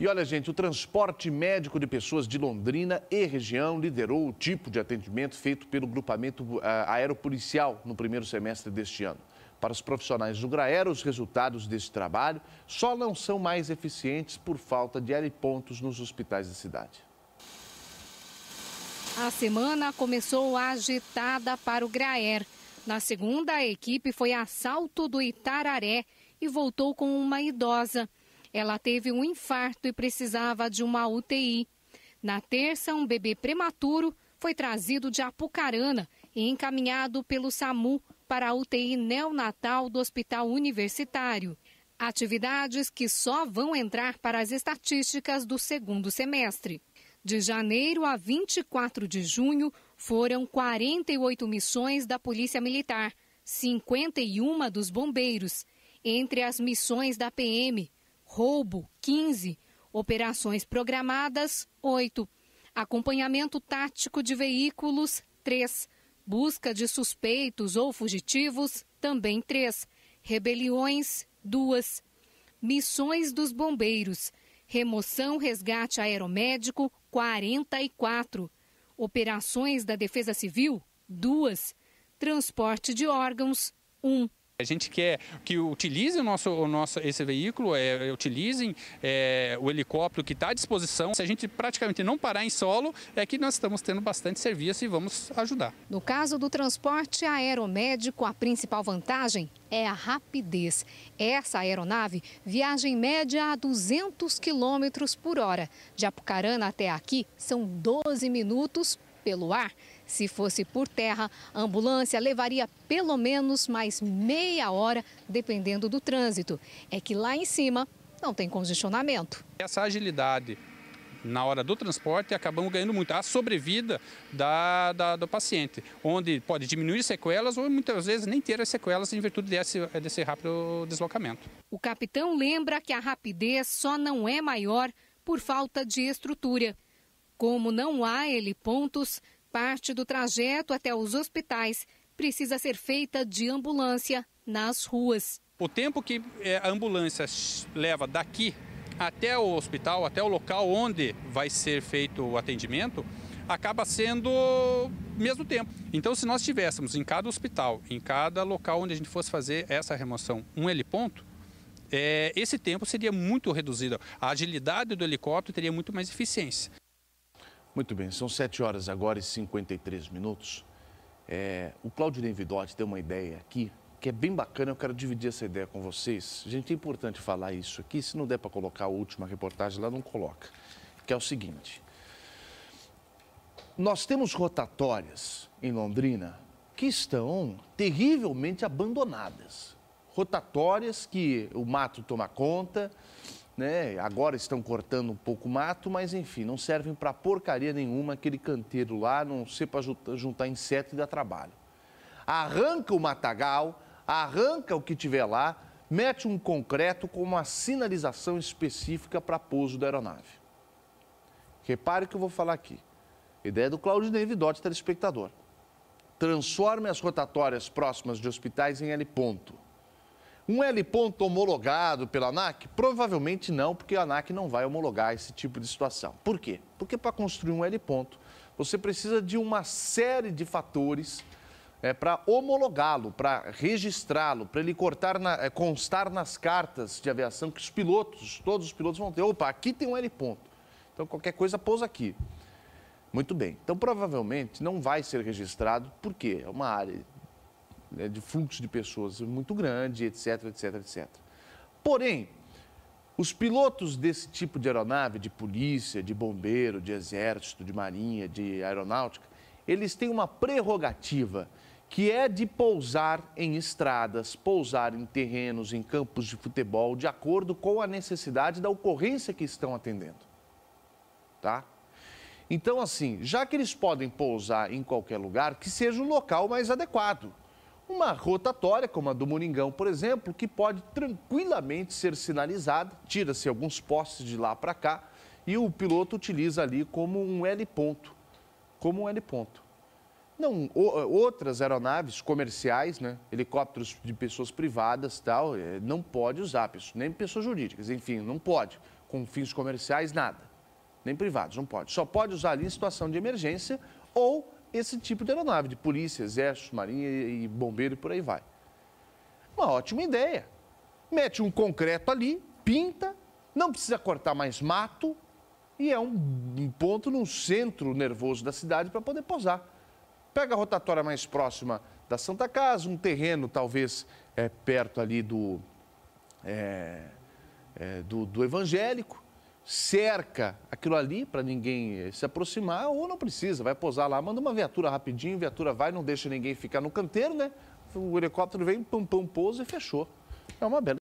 E olha, gente, o transporte médico de pessoas de Londrina e região liderou o tipo de atendimento feito pelo grupamento uh, aeropolicial no primeiro semestre deste ano. Para os profissionais do Graer, os resultados desse trabalho só não são mais eficientes por falta de aeropontos nos hospitais da cidade. A semana começou agitada para o Graer. Na segunda, a equipe foi a salto do Itararé e voltou com uma idosa. Ela teve um infarto e precisava de uma UTI. Na terça, um bebê prematuro foi trazido de Apucarana e encaminhado pelo SAMU para a UTI neonatal do Hospital Universitário. Atividades que só vão entrar para as estatísticas do segundo semestre. De janeiro a 24 de junho, foram 48 missões da Polícia Militar, 51 dos bombeiros, entre as missões da PM, roubo, 15, operações programadas, 8, acompanhamento tático de veículos, 3, busca de suspeitos ou fugitivos, também 3, rebeliões, 2, missões dos bombeiros, remoção, resgate aeromédico, 44, operações da Defesa Civil, 2, transporte de órgãos, 1. Um. A gente quer que utilizem o nosso, o nosso esse veículo, é, utilizem é, o helicóptero que está à disposição. Se a gente praticamente não parar em solo, é que nós estamos tendo bastante serviço e vamos ajudar. No caso do transporte aeromédico, a principal vantagem é a rapidez. Essa aeronave viaja em média a 200 km por hora. De Apucarana até aqui são 12 minutos pelo ar. Se fosse por terra, a ambulância levaria pelo menos mais meia hora, dependendo do trânsito. É que lá em cima não tem congestionamento. Essa agilidade na hora do transporte acabamos ganhando muito. A sobrevida da, da, do paciente, onde pode diminuir sequelas ou muitas vezes nem ter as sequelas em virtude desse, desse rápido deslocamento. O capitão lembra que a rapidez só não é maior por falta de estrutura. Como não há ele pontos. Parte do trajeto até os hospitais precisa ser feita de ambulância nas ruas. O tempo que eh, a ambulância leva daqui até o hospital, até o local onde vai ser feito o atendimento, acaba sendo mesmo tempo. Então, se nós tivéssemos em cada hospital, em cada local onde a gente fosse fazer essa remoção, um heliponto, é, esse tempo seria muito reduzido. A agilidade do helicóptero teria muito mais eficiência. Muito bem, são 7 horas agora e 53 minutos. É, o Claudinei Vidotti tem uma ideia aqui que é bem bacana, eu quero dividir essa ideia com vocês. Gente, é importante falar isso aqui. Se não der para colocar a última reportagem lá, não coloca. Que é o seguinte: nós temos rotatórias em Londrina que estão terrivelmente abandonadas. Rotatórias que o mato toma conta, né? Agora estão cortando um pouco o mato, mas enfim, não servem para porcaria nenhuma aquele canteiro lá, não ser para juntar inseto e dar trabalho. Arranca o matagal, arranca o que tiver lá, mete um concreto com uma sinalização específica para pouso da aeronave. Repare o que eu vou falar aqui. Ideia do Claudinei Vidotti, telespectador. Transforme as rotatórias próximas de hospitais em L ponto um L ponto homologado pela ANAC? Provavelmente não, porque a ANAC não vai homologar esse tipo de situação. Por quê? Porque para construir um L ponto, você precisa de uma série de fatores é, para homologá-lo, para registrá-lo, para ele na, é, constar nas cartas de aviação que os pilotos, todos os pilotos vão ter. Opa, aqui tem um L ponto. Então qualquer coisa pousa aqui. Muito bem. Então provavelmente não vai ser registrado porque é uma área né, de fluxo de pessoas muito grande, etc, etc, etc. Porém, os pilotos desse tipo de aeronave, de polícia, de bombeiro, de exército, de marinha, de aeronáutica, eles têm uma prerrogativa que é de pousar em estradas, pousar em terrenos, em campos de futebol, de acordo com a necessidade da ocorrência que estão atendendo. Tá? Então, assim, já que eles podem pousar em qualquer lugar, que seja o local mais adequado. Uma rotatória, como a do Moringão, por exemplo, que pode tranquilamente ser sinalizada, tira-se alguns postes de lá para cá e o piloto utiliza ali como um L ponto. Como um L ponto. Não, outras aeronaves comerciais, né, helicópteros de pessoas privadas tal, eh, não pode usar, nem pessoas jurídicas, enfim, não pode. Com fins comerciais, nada. Nem privados, não pode. Só pode usar ali em situação de emergência ou esse tipo de aeronave, de polícia, exército, marinha e bombeiro e por aí vai. Uma ótima ideia. Mete um concreto ali, pinta, não precisa cortar mais mato e é um ponto no centro nervoso da cidade para poder posar. Pega a rotatória mais próxima da Santa Casa, um terreno talvez é, perto ali do, é, é, do, do evangélico, cerca aquilo ali para ninguém eh, se aproximar, ou não precisa, vai posar lá, manda uma viatura rapidinho, viatura vai, não deixa ninguém ficar no canteiro, né? O helicóptero vem, pum, pum, pousa e fechou. É uma bela.